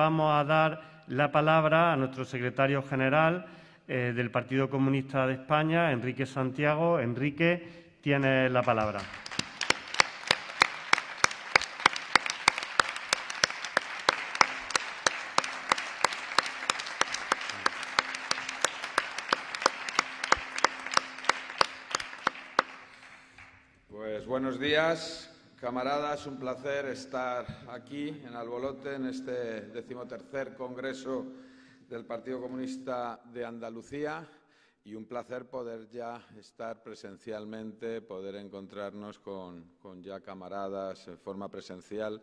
Vamos a dar la palabra a nuestro secretario general eh, del Partido Comunista de España, Enrique Santiago. Enrique, tiene la palabra. Pues buenos días, Camaradas, un placer estar aquí en Albolote en este decimotercer Congreso del Partido Comunista de Andalucía y un placer poder ya estar presencialmente, poder encontrarnos con, con ya camaradas en forma presencial.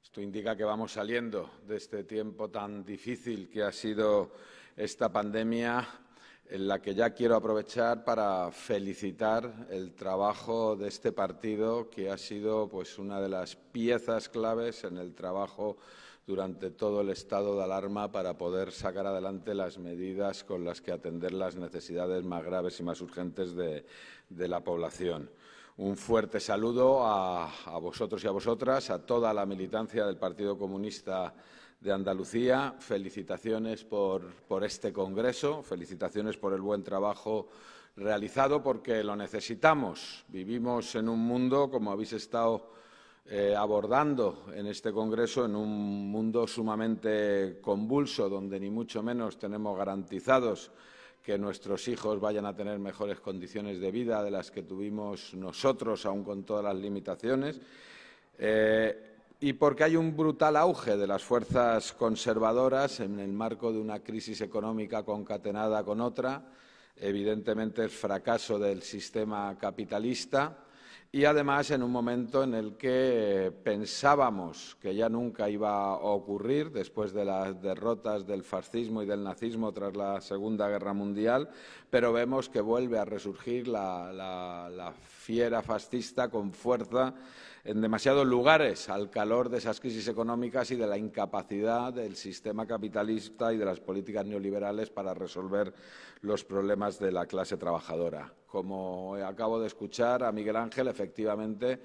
Esto indica que vamos saliendo de este tiempo tan difícil que ha sido esta pandemia en la que ya quiero aprovechar para felicitar el trabajo de este partido, que ha sido pues, una de las piezas claves en el trabajo durante todo el estado de alarma para poder sacar adelante las medidas con las que atender las necesidades más graves y más urgentes de, la población. Un fuerte saludo a, a vosotros y a vosotras, a toda la militancia del Partido Comunista de Andalucía. Felicitaciones por, este Congreso, felicitaciones por el buen trabajo realizado, porque lo necesitamos. Vivimos en un mundo, como habéis estado eh, abordando en este Congreso en un mundo sumamente convulso, donde ni mucho menos tenemos garantizados que nuestros hijos vayan a tener mejores condiciones de vida de las que tuvimos nosotros, aun con todas las limitaciones. Eh, y porque hay un brutal auge de las fuerzas conservadoras en el marco de una crisis económica concatenada con otra, evidentemente el fracaso del sistema capitalista y además en un momento en el que pensábamos que ya nunca iba a ocurrir después de las derrotas del fascismo y del nazismo tras la Segunda Guerra Mundial, pero vemos que vuelve a resurgir la, fiera fascista con fuerza en demasiados lugares al calor de esas crisis económicas y de la incapacidad del sistema capitalista y de las políticas neoliberales para resolver los problemas de la clase trabajadora. Como acabo de escuchar a Miguel Ángel, efectivamente,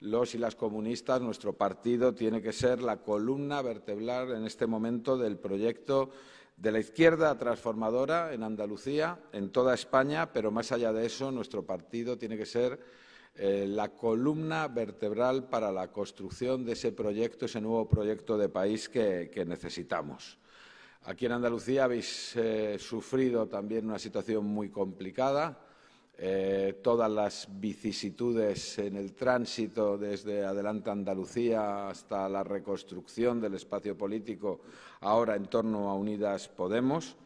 los y las comunistas, nuestro partido tiene que ser la columna vertebral en este momento del proyecto de la izquierda transformadora en Andalucía, en toda España, pero más allá de eso, nuestro partido tiene que ser eh, la columna vertebral para la construcción de ese proyecto, ese nuevo proyecto de país que, necesitamos. Aquí en Andalucía habéis eh, sufrido también una situación muy complicada. Eh, todas las vicisitudes en el tránsito desde Adelante Andalucía hasta la reconstrucción del espacio político ahora en torno a Unidas Podemos.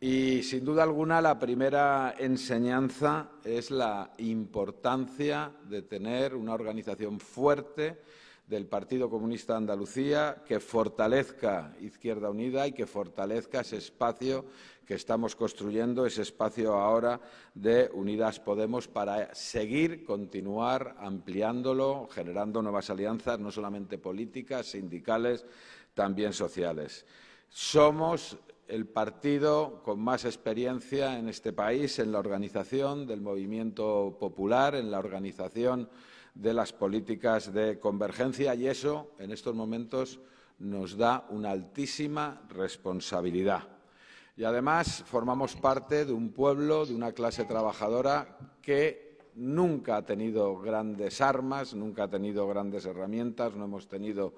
Y sin duda alguna la primera enseñanza es la importancia de tener una organización fuerte del Partido Comunista de Andalucía que fortalezca Izquierda Unida y que fortalezca ese espacio que estamos construyendo, ese espacio ahora de Unidas Podemos para seguir, continuar ampliándolo, generando nuevas alianzas, no solamente políticas, sindicales, también sociales. Somos el partido con más experiencia en este país en la organización del movimiento popular, en la organización de las políticas de convergencia y eso, en estos momentos, nos da una altísima responsabilidad. Y además formamos parte de un pueblo, de una clase trabajadora que nunca ha tenido grandes armas, nunca ha tenido grandes herramientas, no hemos tenido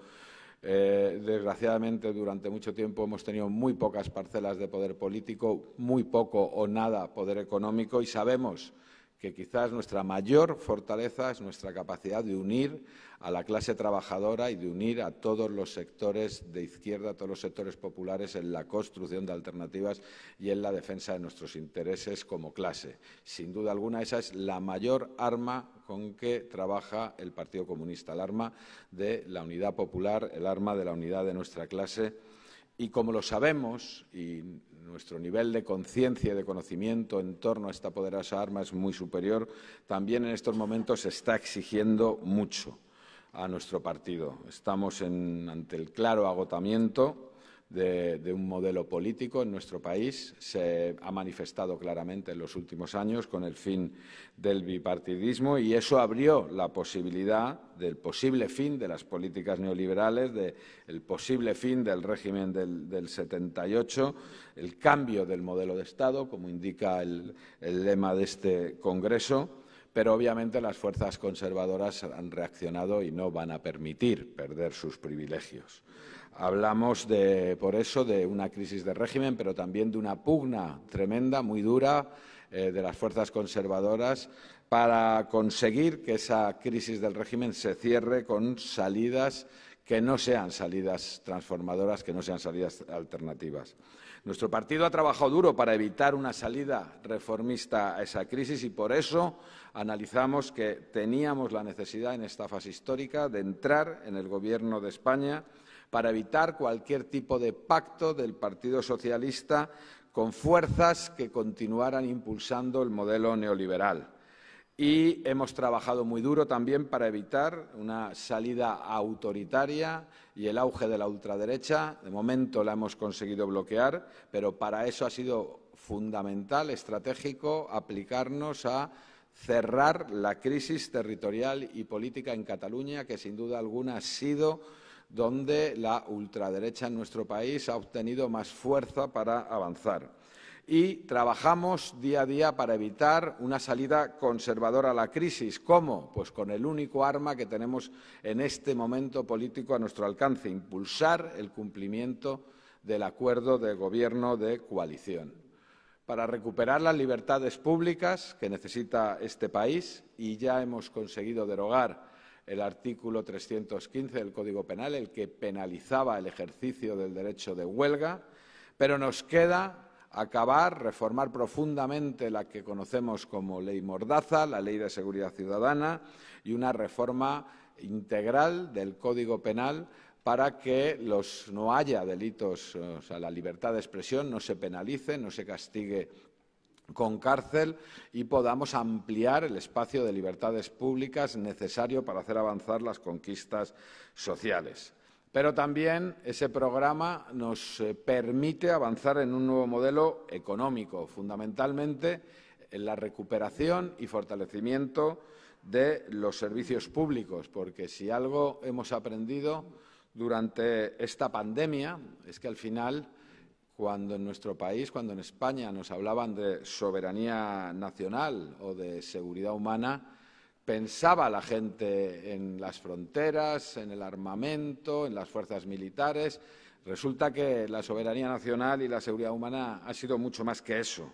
eh, desgraciadamente, durante mucho tiempo hemos tenido muy pocas parcelas de poder político, muy poco o nada poder económico y sabemos que quizás nuestra mayor fortaleza es nuestra capacidad de unir a la clase trabajadora y de unir a todos los sectores de izquierda, a todos los sectores populares en la construcción de alternativas y en la defensa de nuestros intereses como clase. Sin duda alguna, esa es la mayor arma con que trabaja el Partido Comunista, el arma de la unidad popular, el arma de la unidad de nuestra clase. Y como lo sabemos, y nuestro nivel de conciencia y de conocimiento en torno a esta poderosa arma es muy superior, también en estos momentos se está exigiendo mucho a nuestro partido. Estamos ante el claro agotamiento de, un modelo político en nuestro país. Se ha manifestado claramente en los últimos años con el fin del bipartidismo y eso abrió la posibilidad del posible fin de las políticas neoliberales, del posible fin del régimen del, 78, el cambio del modelo de Estado, como indica el lema de este Congreso pero obviamente las fuerzas conservadoras han reaccionado y no van a permitir perder sus privilegios. Hablamos por eso de una crisis de régimen, pero también de una pugna tremenda, muy dura, eh, de las fuerzas conservadoras para conseguir que esa crisis del régimen se cierre con salidas que no sean salidas transformadoras, que no sean salidas alternativas. Nuestro partido ha trabajado duro para evitar una salida reformista a esa crisis y por eso analizamos que teníamos la necesidad en esta fase histórica de entrar en el Gobierno de España para evitar cualquier tipo de pacto del Partido Socialista con fuerzas que continuaran impulsando el modelo neoliberal. Y hemos trabajado muy duro también para evitar una salida autoritaria y el auge de la ultraderecha. De momento la hemos conseguido bloquear, pero para eso ha sido fundamental, estratégico, aplicarnos a cerrar la crisis territorial y política en Cataluña, que sin duda alguna ha sido donde la ultraderecha en nuestro país ha obtenido más fuerza para avanzar. Y trabajamos día a día para evitar una salida conservadora a la crisis. ¿Cómo? Pues con el único arma que tenemos en este momento político a nuestro alcance, impulsar el cumplimiento del acuerdo de gobierno de coalición para recuperar las libertades públicas que necesita este país y ya hemos conseguido derogar el artículo 315 del Código Penal, el que penalizaba el ejercicio del derecho de huelga, pero nos queda acabar, reformar profundamente la que conocemos como ley Mordaza, la ley de seguridad ciudadana y una reforma integral del Código Penal para que los, no haya delitos, o sea, la libertad de expresión no se penalice, no se castigue con cárcel y podamos ampliar el espacio de libertades públicas necesario para hacer avanzar las conquistas sociales. Pero también ese programa nos eh, permite avanzar en un nuevo modelo económico, fundamentalmente en la recuperación y fortalecimiento de los servicios públicos, porque si algo hemos aprendido durante esta pandemia es que al final cuando en nuestro país, cuando en España nos hablaban de soberanía nacional o de seguridad humana, pensaba la gente en las fronteras, en el armamento, en las fuerzas militares. Resulta que la soberanía nacional y la seguridad humana ha sido mucho más que eso.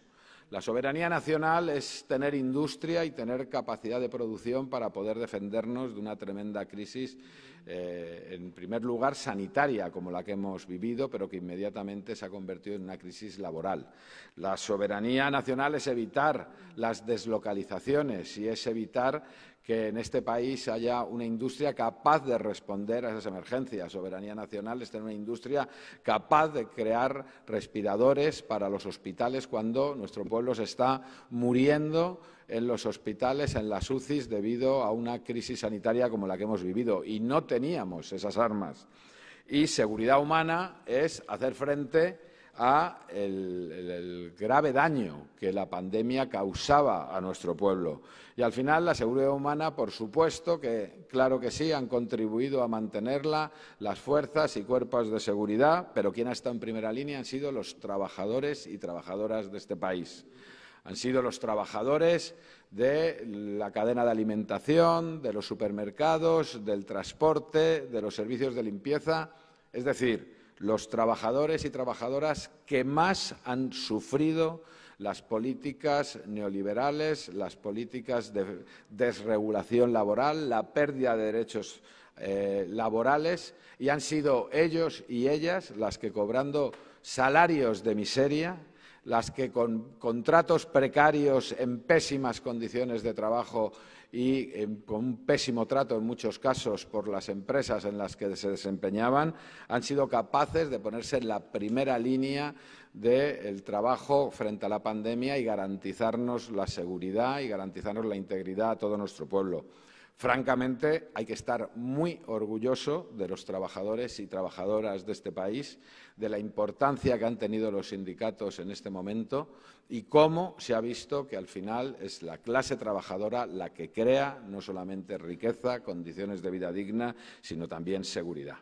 La soberanía nacional es tener industria y tener capacidad de producción para poder defendernos de una tremenda crisis eh, en primer lugar, sanitaria, como la que hemos vivido, pero que inmediatamente se ha convertido en una crisis laboral. La soberanía nacional es evitar las deslocalizaciones y es evitar que en este país haya una industria capaz de responder a esas emergencias. Soberanía nacional es tener una industria capaz de crear respiradores para los hospitales cuando nuestro pueblo se está muriendo en los hospitales, en las UCIs, debido a una crisis sanitaria como la que hemos vivido. Y no teníamos esas armas. Y seguridad humana es hacer frente a el, grave daño que la pandemia causaba a nuestro pueblo. Y al final la seguridad humana, por supuesto que, claro que sí, han contribuido a mantenerla las fuerzas y cuerpos de seguridad, pero quien ha estado en primera línea han sido los trabajadores y trabajadoras de este país. Han sido los trabajadores de la cadena de alimentación, de los supermercados, del transporte, de los servicios de limpieza, es decir, los trabajadores y trabajadoras que más han sufrido las políticas neoliberales, las políticas de desregulación laboral, la pérdida de derechos eh, laborales y han sido ellos y ellas las que cobrando salarios de miseria las que con contratos precarios en pésimas condiciones de trabajo y em, con un pésimo trato en muchos casos por las empresas en las que se desempeñaban, han sido capaces de ponerse en la primera línea del trabajo frente a la pandemia y garantizarnos la seguridad y garantizarnos la integridad a todo nuestro pueblo. Francamente, hay que estar muy orgulloso de los trabajadores y trabajadoras de este país, de la importancia que han tenido los sindicatos en este momento y cómo se ha visto que al final es la clase trabajadora la que crea no solamente riqueza, condiciones de vida digna, sino también seguridad.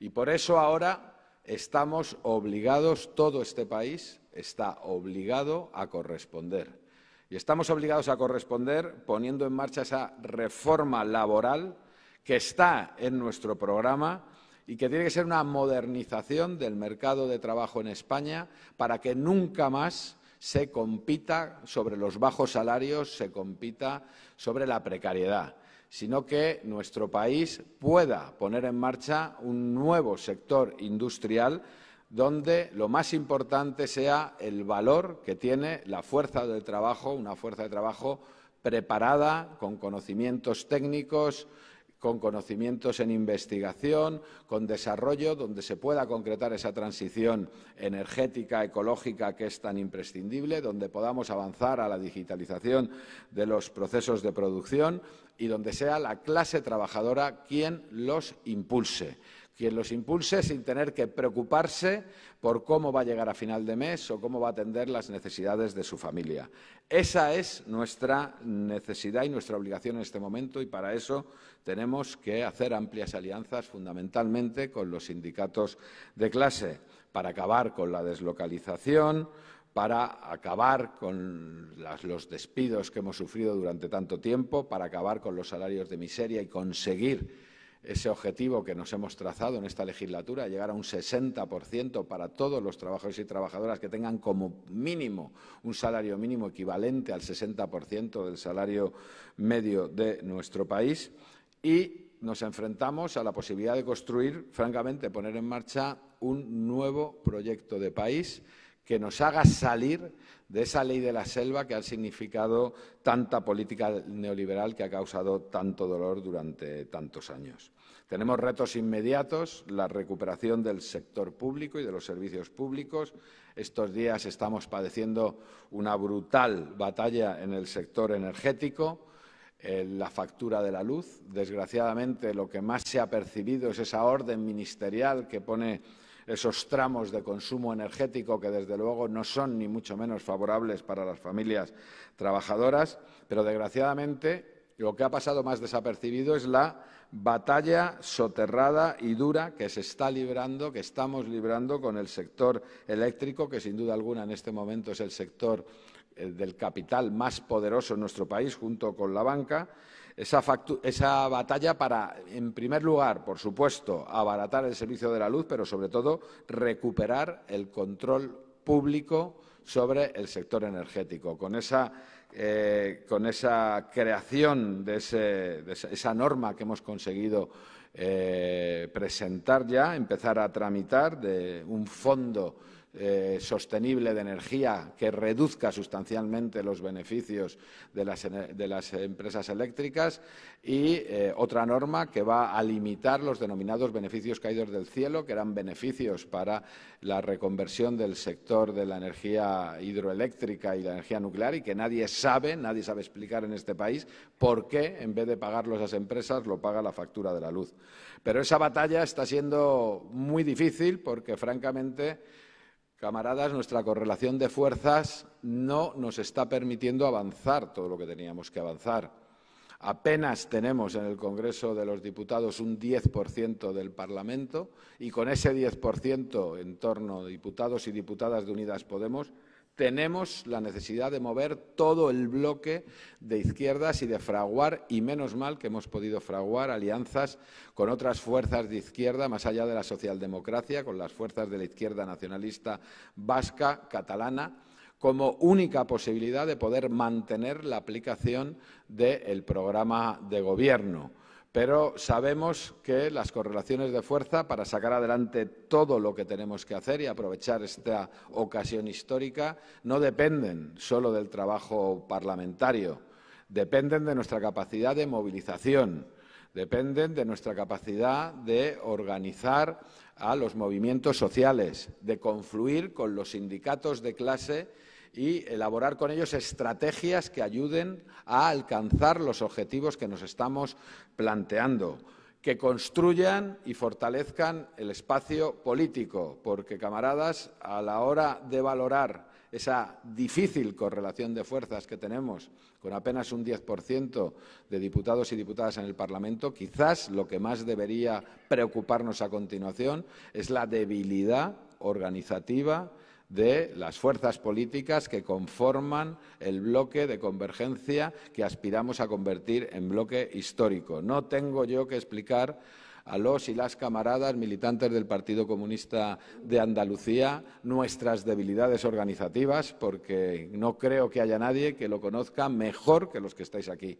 Y por eso ahora estamos obligados, todo este país está obligado a corresponder y estamos obligados a corresponder poniendo en marcha esa reforma laboral que está en nuestro programa y que tiene que ser una modernización del mercado de trabajo en España para que nunca más se compita sobre los bajos salarios, se compita sobre la precariedad, sino que nuestro país pueda poner en marcha un nuevo sector industrial donde lo más importante sea el valor que tiene la fuerza de trabajo, una fuerza de trabajo preparada, con conocimientos técnicos, con conocimientos en investigación, con desarrollo, donde se pueda concretar esa transición energética, ecológica que es tan imprescindible, donde podamos avanzar a la digitalización de los procesos de producción y donde sea la clase trabajadora quien los impulse quien los impulse sin tener que preocuparse por cómo va a llegar a final de mes o cómo va a atender las necesidades de su familia. Esa es nuestra necesidad y nuestra obligación en este momento y para eso tenemos que hacer amplias alianzas fundamentalmente con los sindicatos de clase para acabar con la deslocalización, para acabar con los despidos que hemos sufrido durante tanto tiempo, para acabar con los salarios de miseria y conseguir ese objetivo que nos hemos trazado en esta legislatura, llegar a un 60% para todos los trabajadores y trabajadoras que tengan como mínimo un salario mínimo equivalente al 60% del salario medio de nuestro país y nos enfrentamos a la posibilidad de construir, francamente, poner en marcha un nuevo proyecto de país que nos haga salir de esa ley de la selva que ha significado tanta política neoliberal que ha causado tanto dolor durante tantos años. Tenemos retos inmediatos, la recuperación del sector público y de los servicios públicos. Estos días estamos padeciendo una brutal batalla en el sector energético, la factura de la luz. Desgraciadamente, lo que más se ha percibido es esa orden ministerial que pone esos tramos de consumo energético que desde luego no son ni mucho menos favorables para las familias trabajadoras, pero desgraciadamente lo que ha pasado más desapercibido es la batalla soterrada y dura que se está librando, que estamos librando con el sector eléctrico, que sin duda alguna en este momento es el sector eh, del capital más poderoso en nuestro país, junto con la banca, esa, batalla para, en primer lugar, por supuesto, abaratar el servicio de la luz, pero sobre todo recuperar el control público sobre el sector energético. Con esa, eh, creación de, esa, norma que hemos conseguido eh, presentar ya, empezar a tramitar de un fondo eh, sostenible de energía que reduzca sustancialmente los beneficios de las, empresas eléctricas y eh, otra norma que va a limitar los denominados beneficios caídos del cielo, que eran beneficios para la reconversión del sector de la energía hidroeléctrica y la energía nuclear y que nadie sabe, nadie sabe explicar en este país por qué en vez de pagarlos las empresas lo paga la factura de la luz. Pero esa batalla está siendo muy difícil porque, francamente, Camaradas, nuestra correlación de fuerzas no nos está permitiendo avanzar todo lo que teníamos que avanzar. Apenas tenemos en el Congreso de los Diputados un 10% del Parlamento y con ese 10% en torno a diputados y diputadas de Unidas Podemos tenemos la necesidad de mover todo el bloque de izquierdas y de fraguar, y menos mal que hemos podido fraguar alianzas con otras fuerzas de izquierda, más allá de la socialdemocracia, con las fuerzas de la izquierda nacionalista vasca, catalana, como única posibilidad de poder mantener la aplicación del programa de gobierno pero sabemos que las correlaciones de fuerza para sacar adelante todo lo que tenemos que hacer y aprovechar esta ocasión histórica no dependen solo del trabajo parlamentario, dependen de nuestra capacidad de movilización, dependen de nuestra capacidad de organizar a los movimientos sociales, de confluir con los sindicatos de clase y elaborar con ellos estrategias que ayuden a alcanzar los objetivos que nos estamos planteando que construyan y fortalezcan el espacio político, porque, camaradas, a la hora de valorar esa difícil correlación de fuerzas que tenemos con apenas un 10% de diputados y diputadas en el Parlamento, quizás lo que más debería preocuparnos a continuación es la debilidad organizativa de las fuerzas políticas que conforman el bloque de convergencia que aspiramos a convertir en bloque histórico. No tengo yo que explicar a los y las camaradas militantes del Partido Comunista de Andalucía nuestras debilidades organizativas, porque no creo que haya nadie que lo conozca mejor que los que estáis aquí.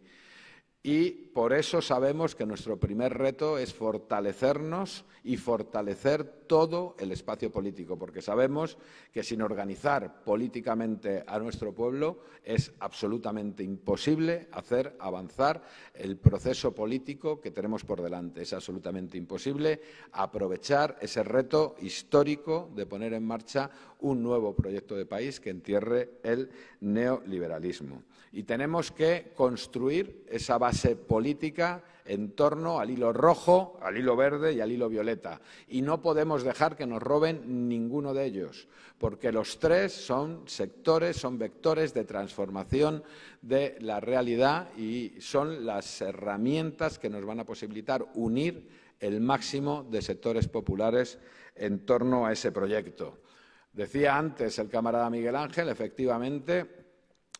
Y por eso sabemos que nuestro primer reto es fortalecernos y fortalecer todo el espacio político, porque sabemos que sin organizar políticamente a nuestro pueblo es absolutamente imposible hacer avanzar el proceso político que tenemos por delante. Es absolutamente imposible aprovechar ese reto histórico de poner en marcha un nuevo proyecto de país que entierre el neoliberalismo y tenemos que construir esa base política en torno al hilo rojo, al hilo verde y al hilo violeta. Y no podemos dejar que nos roben ninguno de ellos, porque los tres son sectores, son vectores de transformación de la realidad y son las herramientas que nos van a posibilitar unir el máximo de sectores populares en torno a ese proyecto. Decía antes el camarada Miguel Ángel, efectivamente,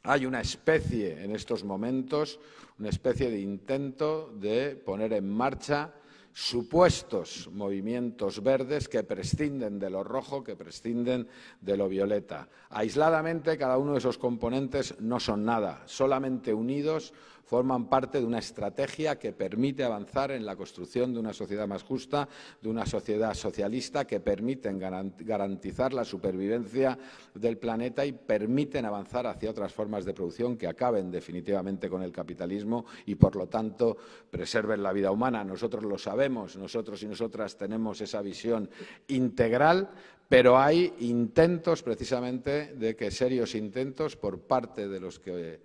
hay una especie en estos momentos, una especie de intento de poner en marcha supuestos movimientos verdes que prescinden de lo rojo, que prescinden de lo violeta. Aisladamente, cada uno de esos componentes no son nada, solamente unidos forman parte de una estrategia que permite avanzar en la construcción de una sociedad más justa, de una sociedad socialista que permiten garantizar la supervivencia del planeta y permiten avanzar hacia otras formas de producción que acaben definitivamente con el capitalismo y, por lo tanto, preserven la vida humana. Nosotros lo sabemos, nosotros y nosotras tenemos esa visión integral, pero hay intentos precisamente de que serios intentos por parte de los que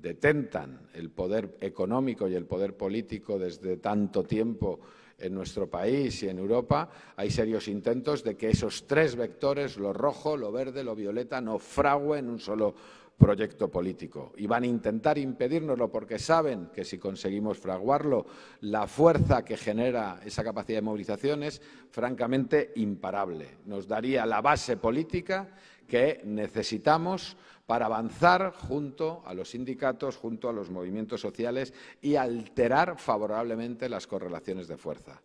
detentan el poder económico y el poder político desde tanto tiempo en nuestro país y en Europa, hay serios intentos de que esos tres vectores, lo rojo, lo verde, lo violeta, no fraguen un solo proyecto político. Y van a intentar impedirnoslo porque saben que si conseguimos fraguarlo, la fuerza que genera esa capacidad de movilización es francamente imparable. Nos daría la base política que necesitamos para avanzar junto a los sindicatos, junto a los movimientos sociales y alterar favorablemente las correlaciones de fuerza.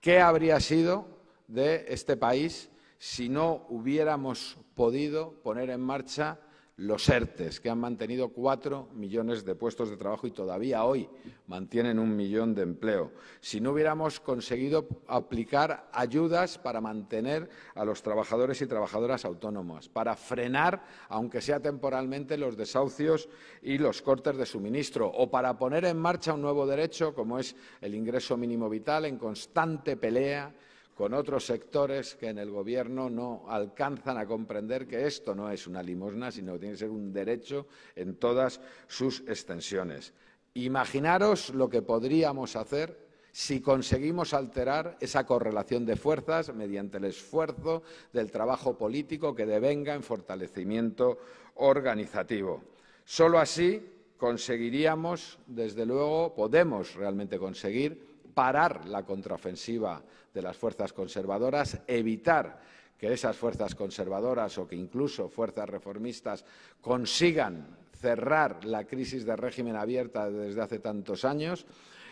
¿Qué habría sido de este país si no hubiéramos podido poner en marcha los ERTES, que han mantenido cuatro millones de puestos de trabajo y todavía hoy mantienen un millón de empleo. Si no hubiéramos conseguido aplicar ayudas para mantener a los trabajadores y trabajadoras autónomas, para frenar, aunque sea temporalmente, los desahucios y los cortes de suministro, o para poner en marcha un nuevo derecho, como es el ingreso mínimo vital, en constante pelea con otros sectores que en el Gobierno no alcanzan a comprender que esto no es una limosna, sino que tiene que ser un derecho en todas sus extensiones. Imaginaros lo que podríamos hacer si conseguimos alterar esa correlación de fuerzas mediante el esfuerzo del trabajo político que devenga en fortalecimiento organizativo. Solo así conseguiríamos, desde luego, podemos realmente conseguir parar la contraofensiva de las fuerzas conservadoras, evitar que esas fuerzas conservadoras o que incluso fuerzas reformistas consigan cerrar la crisis de régimen abierta desde hace tantos años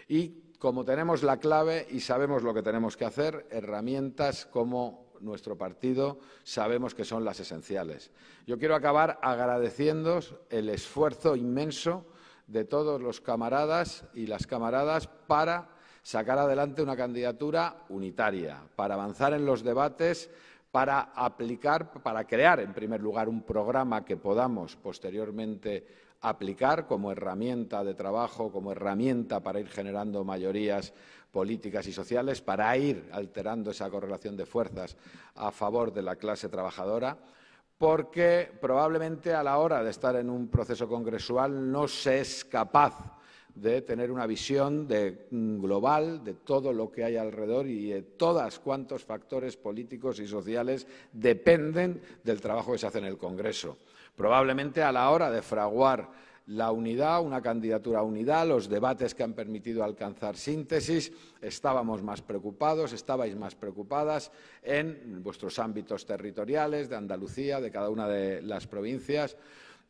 y como tenemos la clave y sabemos lo que tenemos que hacer, herramientas como nuestro partido sabemos que son las esenciales. Yo quiero acabar agradeciendo el esfuerzo inmenso de todos los camaradas y las camaradas para sacar adelante una candidatura unitaria, para avanzar en los debates, para aplicar, para crear, en primer lugar, un programa que podamos posteriormente aplicar como herramienta de trabajo, como herramienta para ir generando mayorías políticas y sociales, para ir alterando esa correlación de fuerzas a favor de la clase trabajadora, porque probablemente a la hora de estar en un proceso congresual no se es capaz de tener una visión mm, global de todo lo que hay alrededor y de todas cuantos factores políticos y sociales dependen del trabajo que se hace en el Congreso. Probablemente a la hora de fraguar la unidad, una candidatura a unidad, los debates que han permitido alcanzar síntesis. Estábamos más preocupados, estabais más preocupadas en vuestros ámbitos territoriales, de Andalucía, de cada una de las provincias.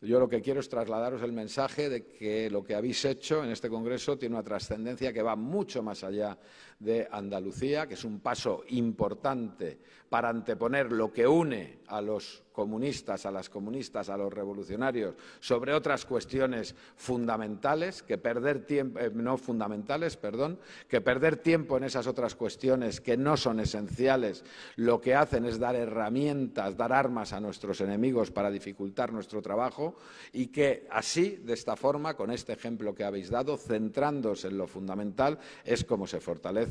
Yo lo que quiero es trasladaros el mensaje de que lo que habéis hecho en este Congreso tiene una trascendencia que va mucho más allá de Andalucía, que es un paso importante para anteponer lo que une a los comunistas, a las comunistas, a los revolucionarios, sobre otras cuestiones fundamentales, que perder tiempo, eh, no fundamentales, perdón, que perder tiempo en esas otras cuestiones que no son esenciales, lo que hacen es dar herramientas, dar armas a nuestros enemigos para dificultar nuestro trabajo y que así, de esta forma, con este ejemplo que habéis dado, centrándose en lo fundamental, es como se fortalece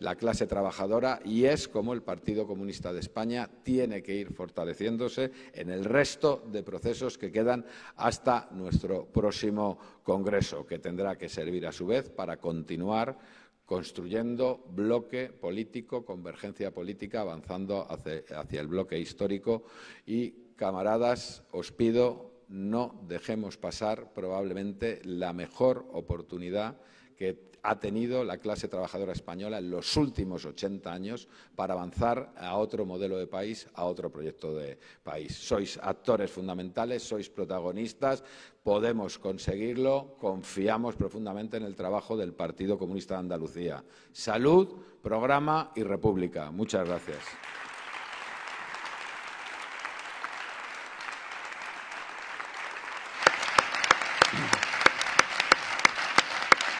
la clase trabajadora y es como el Partido Comunista de España tiene que ir fortaleciéndose en el resto de procesos que quedan hasta nuestro próximo Congreso, que tendrá que servir a su vez para continuar construyendo bloque político, convergencia política, avanzando hacia el bloque histórico. Y, camaradas, os pido no dejemos pasar probablemente la mejor oportunidad que ha tenido la clase trabajadora española en los últimos 80 años para avanzar a otro modelo de país, a otro proyecto de país. Sois actores fundamentales, sois protagonistas, podemos conseguirlo, confiamos profundamente en el trabajo del Partido Comunista de Andalucía. Salud, programa y república. Muchas gracias.